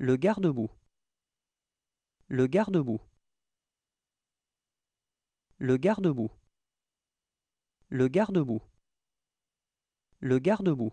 Le garde bou Le garde bou Le garde bou Le garde bou Le garde bou